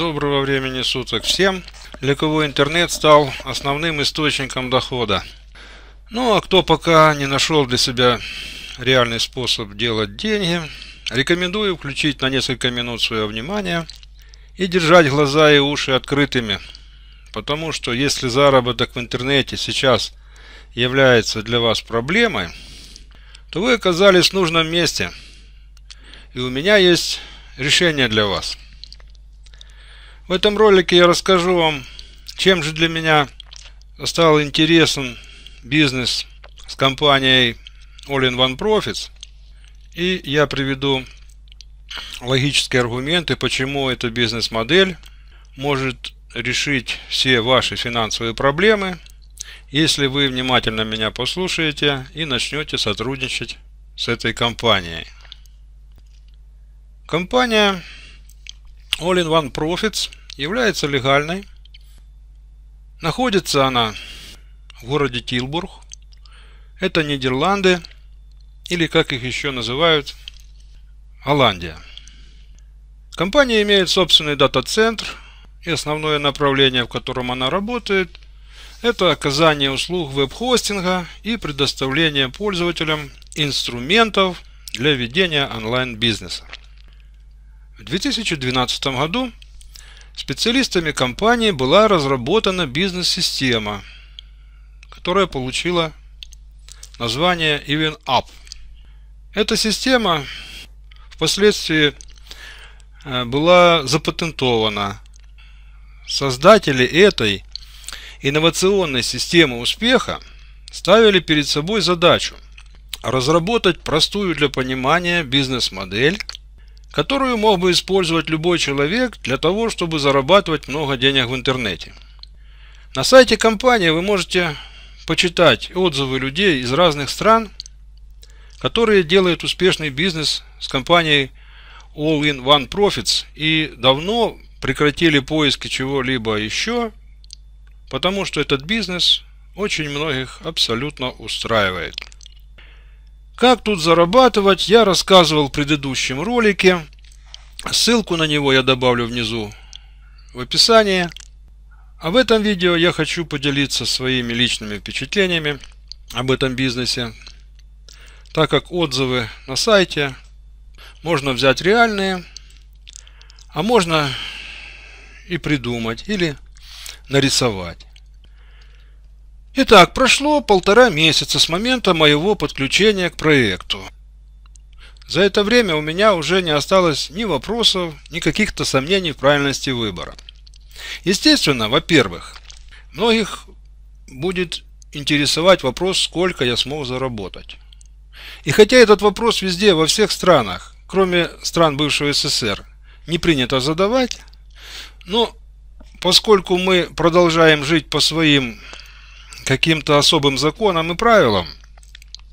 Доброго времени суток всем, для кого интернет стал основным источником дохода. Ну а кто пока не нашел для себя реальный способ делать деньги, рекомендую включить на несколько минут свое внимание и держать глаза и уши открытыми. Потому что если заработок в интернете сейчас является для вас проблемой, то вы оказались в нужном месте. И у меня есть решение для вас – в этом ролике я расскажу вам, чем же для меня стал интересен бизнес с компанией All in One Profits. И я приведу логические аргументы, почему эта бизнес-модель может решить все ваши финансовые проблемы, если вы внимательно меня послушаете и начнете сотрудничать с этой компанией. Компания All in One Profits – является легальной. Находится она в городе Тилбург. Это Нидерланды, или как их еще называют, Голландия. Компания имеет собственный дата-центр, и основное направление, в котором она работает, это оказание услуг веб-хостинга и предоставление пользователям инструментов для ведения онлайн-бизнеса. В 2012 году Специалистами компании была разработана бизнес-система, которая получила название Even Up. Эта система впоследствии э, была запатентована. Создатели этой инновационной системы успеха ставили перед собой задачу разработать простую для понимания бизнес-модель, которую мог бы использовать любой человек для того, чтобы зарабатывать много денег в интернете. На сайте компании вы можете почитать отзывы людей из разных стран, которые делают успешный бизнес с компанией All in One Profits и давно прекратили поиски чего-либо еще, потому что этот бизнес очень многих абсолютно устраивает. Как тут зарабатывать, я рассказывал в предыдущем ролике. Ссылку на него я добавлю внизу в описании. А в этом видео я хочу поделиться своими личными впечатлениями об этом бизнесе, так как отзывы на сайте можно взять реальные, а можно и придумать или нарисовать. Итак, прошло полтора месяца с момента моего подключения к проекту. За это время у меня уже не осталось ни вопросов, ни каких-то сомнений в правильности выбора. Естественно, во-первых, многих будет интересовать вопрос, сколько я смог заработать. И хотя этот вопрос везде, во всех странах, кроме стран бывшего СССР, не принято задавать, но поскольку мы продолжаем жить по своим каким-то особым законам и правилам,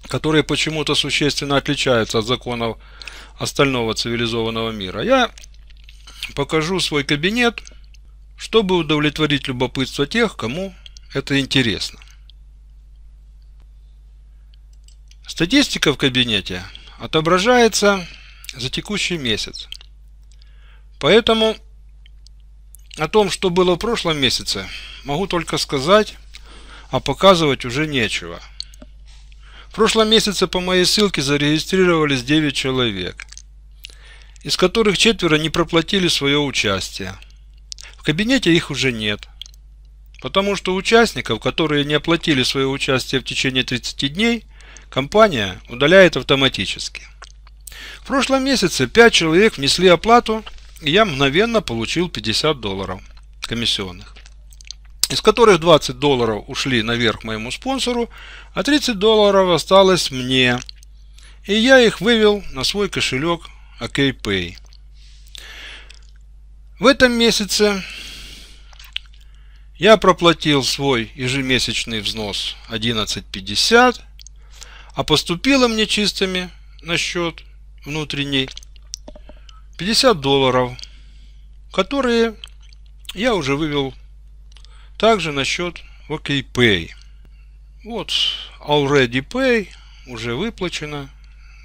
которые почему-то существенно отличаются от законов остального цивилизованного мира. Я покажу свой кабинет, чтобы удовлетворить любопытство тех, кому это интересно. Статистика в кабинете отображается за текущий месяц. Поэтому о том, что было в прошлом месяце, могу только сказать, а показывать уже нечего. В прошлом месяце по моей ссылке зарегистрировались 9 человек, из которых четверо не проплатили свое участие. В кабинете их уже нет, потому что участников, которые не оплатили свое участие в течение 30 дней, компания удаляет автоматически. В прошлом месяце 5 человек внесли оплату, и я мгновенно получил 50 долларов комиссионных из которых 20 долларов ушли наверх моему спонсору, а 30 долларов осталось мне. И я их вывел на свой кошелек OKPay. В этом месяце я проплатил свой ежемесячный взнос 11.50, а поступило мне чистыми на счет внутренний 50 долларов, которые я уже вывел также насчет OK Pay. Вот Already Pay уже выплачено.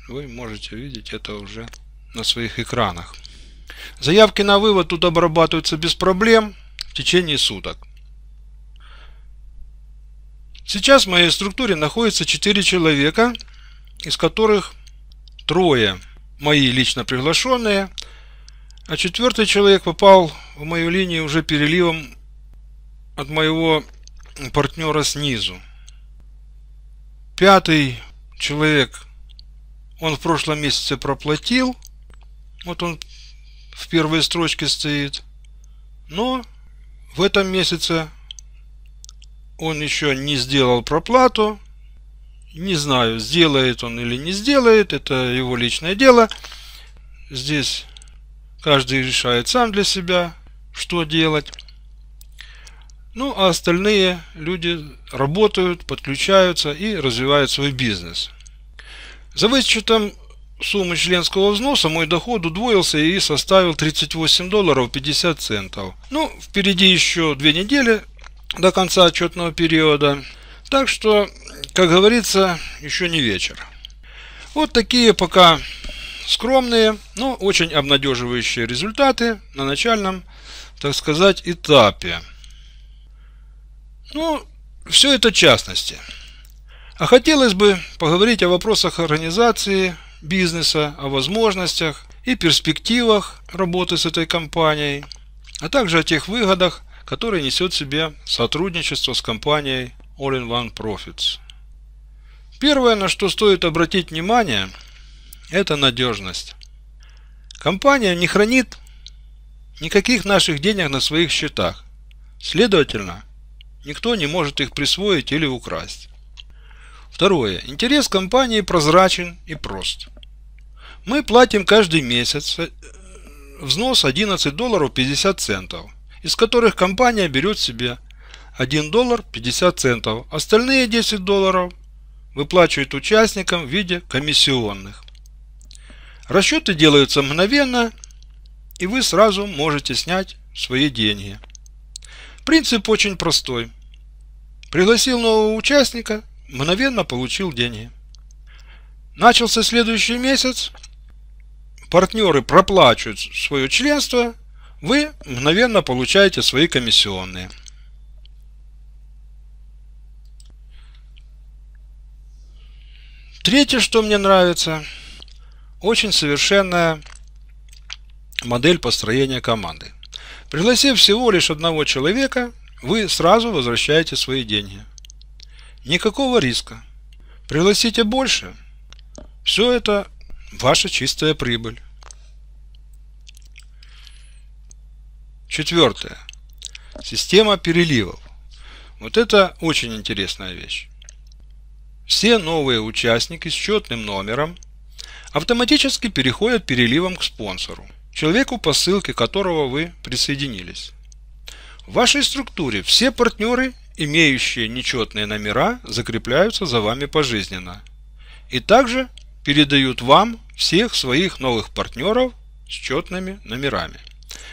Вы можете видеть это уже на своих экранах. Заявки на вывод тут обрабатываются без проблем в течение суток. Сейчас в моей структуре находится 4 человека, из которых трое мои лично приглашенные, а четвертый человек попал в мою линию уже переливом от моего партнера снизу. Пятый человек, он в прошлом месяце проплатил, вот он в первой строчке стоит, но в этом месяце он еще не сделал проплату, не знаю, сделает он или не сделает, это его личное дело. Здесь каждый решает сам для себя, что делать. Ну, а остальные люди работают, подключаются и развивают свой бизнес. За вычетом суммы членского взноса мой доход удвоился и составил 38 долларов 50 центов. Ну, впереди еще две недели до конца отчетного периода. Так что, как говорится, еще не вечер. Вот такие пока скромные, но очень обнадеживающие результаты на начальном, так сказать, этапе. Ну, все это частности. А хотелось бы поговорить о вопросах организации, бизнеса, о возможностях и перспективах работы с этой компанией, а также о тех выгодах, которые несет в себе сотрудничество с компанией All-in-One Profits. Первое, на что стоит обратить внимание, это надежность. Компания не хранит никаких наших денег на своих счетах. Следовательно, Никто не может их присвоить или украсть. Второе. Интерес компании прозрачен и прост. Мы платим каждый месяц э, взнос 11 долларов 50 центов, из которых компания берет себе 1 доллар 50 центов, остальные 10 долларов выплачивают участникам в виде комиссионных. Расчеты делаются мгновенно, и вы сразу можете снять свои деньги. Принцип очень простой. Пригласил нового участника, мгновенно получил деньги. Начался следующий месяц, партнеры проплачивают свое членство, вы мгновенно получаете свои комиссионные. Третье, что мне нравится, очень совершенная модель построения команды. Пригласив всего лишь одного человека, вы сразу возвращаете свои деньги. Никакого риска. Пригласите больше. Все это ваша чистая прибыль. Четвертое. Система переливов. Вот это очень интересная вещь. Все новые участники с счетным номером автоматически переходят переливом к спонсору человеку по ссылке которого вы присоединились. В вашей структуре все партнеры, имеющие нечетные номера, закрепляются за вами пожизненно и также передают вам всех своих новых партнеров с четными номерами,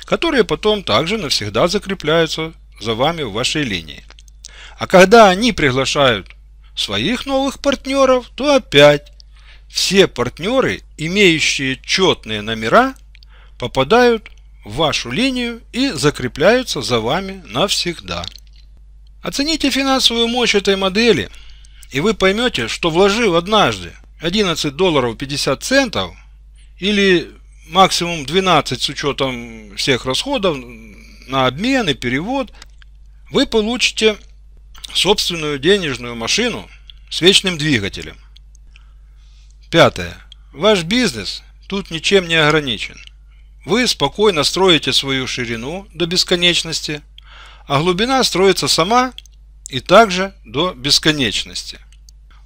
которые потом также навсегда закрепляются за вами в вашей линии. А когда они приглашают своих новых партнеров, то опять все партнеры, имеющие четные номера, попадают в вашу линию и закрепляются за вами навсегда. Оцените финансовую мощь этой модели, и вы поймете, что вложив однажды 11 долларов 50 центов или максимум 12 с учетом всех расходов на обмен и перевод, вы получите собственную денежную машину с вечным двигателем. Пятое. Ваш бизнес тут ничем не ограничен. Вы спокойно строите свою ширину до бесконечности, а глубина строится сама и также до бесконечности.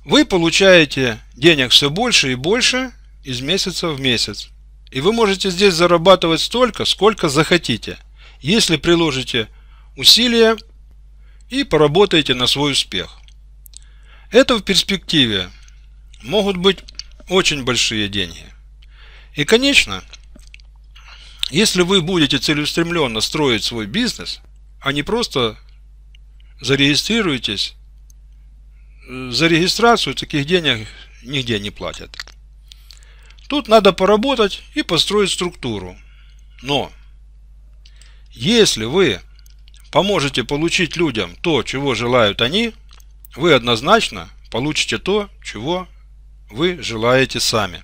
Вы получаете денег все больше и больше из месяца в месяц. И вы можете здесь зарабатывать столько, сколько захотите, если приложите усилия и поработаете на свой успех. Это в перспективе могут быть очень большие деньги. И, конечно, если вы будете целеустремленно строить свой бизнес, а не просто зарегистрируетесь, э, за регистрацию таких денег нигде не платят. Тут надо поработать и построить структуру. Но если вы поможете получить людям то, чего желают они, вы однозначно получите то, чего вы желаете сами.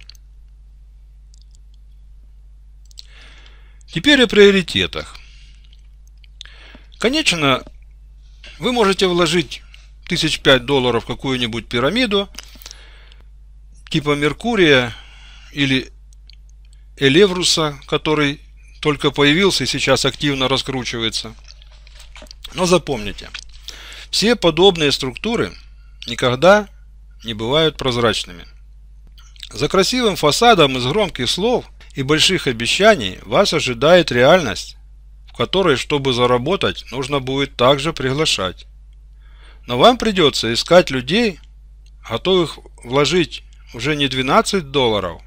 Теперь о приоритетах. Конечно, вы можете вложить тысяч пять долларов в какую-нибудь пирамиду типа Меркурия или Элевруса, который только появился и сейчас активно раскручивается. Но запомните, все подобные структуры никогда не бывают прозрачными. За красивым фасадом из громких слов – и больших обещаний вас ожидает реальность, в которой, чтобы заработать, нужно будет также приглашать. Но вам придется искать людей, готовых вложить уже не 12 долларов,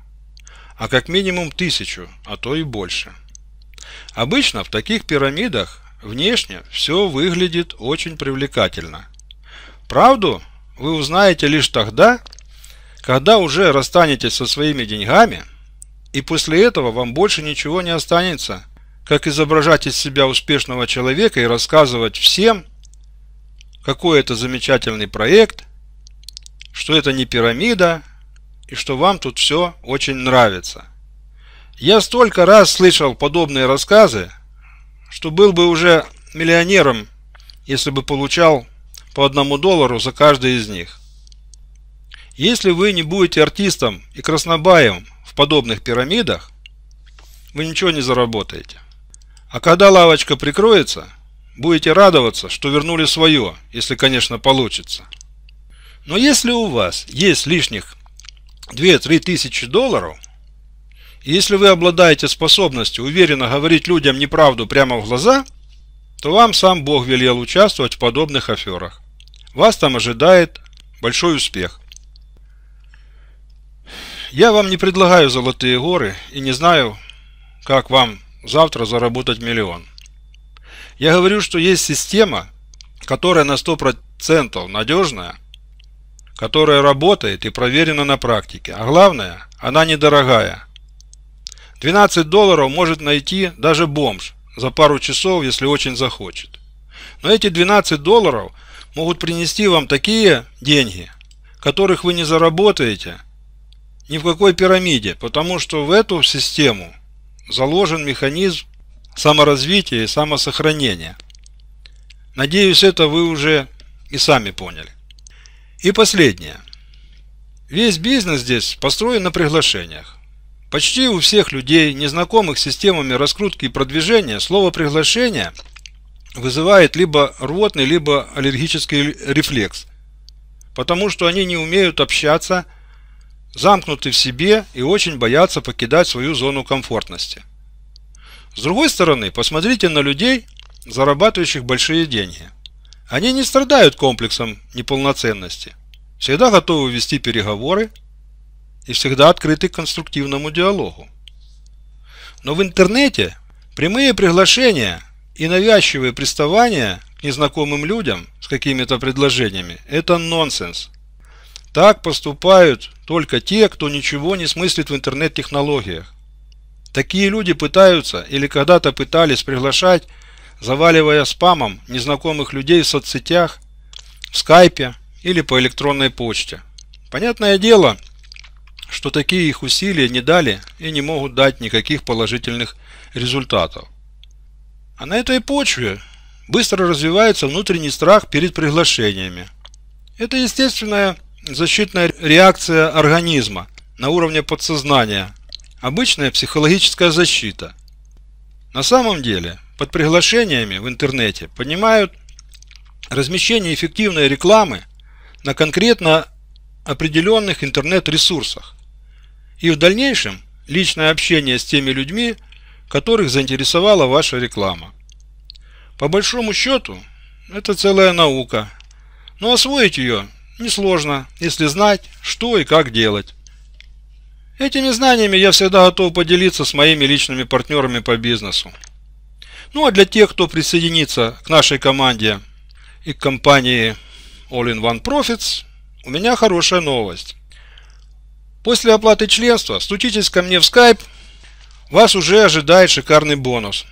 а как минимум тысячу, а то и больше. Обычно в таких пирамидах внешне все выглядит очень привлекательно. Правду вы узнаете лишь тогда, когда уже расстанетесь со своими деньгами и после этого вам больше ничего не останется, как изображать из себя успешного человека и рассказывать всем, какой это замечательный проект, что это не пирамида и что вам тут все очень нравится. Я столько раз слышал подобные рассказы, что был бы уже миллионером, если бы получал по одному доллару за каждый из них. Если вы не будете артистом и краснобаем в подобных пирамидах, вы ничего не заработаете. А когда лавочка прикроется, будете радоваться, что вернули свое, если, конечно, получится. Но если у вас есть лишних 2-3 тысячи долларов, если вы обладаете способностью уверенно говорить людям неправду прямо в глаза, то вам сам Бог велел участвовать в подобных аферах. Вас там ожидает большой успех. Я вам не предлагаю золотые горы и не знаю, как вам завтра заработать миллион. Я говорю, что есть система, которая на 100% надежная, которая работает и проверена на практике. А главное, она недорогая. 12 долларов может найти даже бомж за пару часов, если очень захочет. Но эти 12 долларов могут принести вам такие деньги, которых вы не заработаете – ни в какой пирамиде, потому что в эту систему заложен механизм саморазвития и самосохранения. Надеюсь, это вы уже и сами поняли. И последнее. Весь бизнес здесь построен на приглашениях. Почти у всех людей, незнакомых с системами раскрутки и продвижения, слово «приглашение» вызывает либо рвотный, либо аллергический рефлекс, потому что они не умеют общаться замкнуты в себе и очень боятся покидать свою зону комфортности. С другой стороны, посмотрите на людей, зарабатывающих большие деньги. Они не страдают комплексом неполноценности, всегда готовы вести переговоры и всегда открыты к конструктивному диалогу. Но в интернете прямые приглашения и навязчивые приставания к незнакомым людям с какими-то предложениями – это нонсенс. Так поступают только те, кто ничего не смыслит в интернет-технологиях. Такие люди пытаются или когда-то пытались приглашать, заваливая спамом незнакомых людей в соцсетях, в скайпе или по электронной почте. Понятное дело, что такие их усилия не дали и не могут дать никаких положительных результатов. А на этой почве быстро развивается внутренний страх перед приглашениями. Это естественное защитная реакция организма на уровне подсознания, обычная психологическая защита. На самом деле, под приглашениями в интернете понимают размещение эффективной рекламы на конкретно определенных интернет-ресурсах и в дальнейшем личное общение с теми людьми, которых заинтересовала ваша реклама. По большому счету, это целая наука, но освоить ее несложно, если знать, что и как делать. Этими знаниями я всегда готов поделиться с моими личными партнерами по бизнесу. Ну а для тех, кто присоединится к нашей команде и к компании All-in-One Profits, у меня хорошая новость. После оплаты членства стучитесь ко мне в Skype, вас уже ожидает шикарный бонус.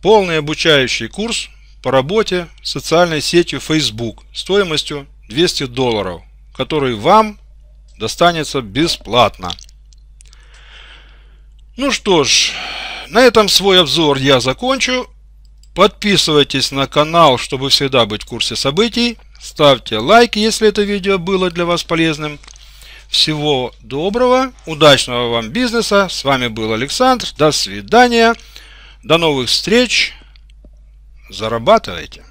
Полный обучающий курс по работе с социальной сетью Facebook стоимостью 200 долларов, который вам достанется бесплатно. Ну что ж, на этом свой обзор я закончу. Подписывайтесь на канал, чтобы всегда быть в курсе событий. Ставьте лайк, если это видео было для вас полезным. Всего доброго, удачного вам бизнеса. С вами был Александр. До свидания. До новых встреч. Зарабатывайте.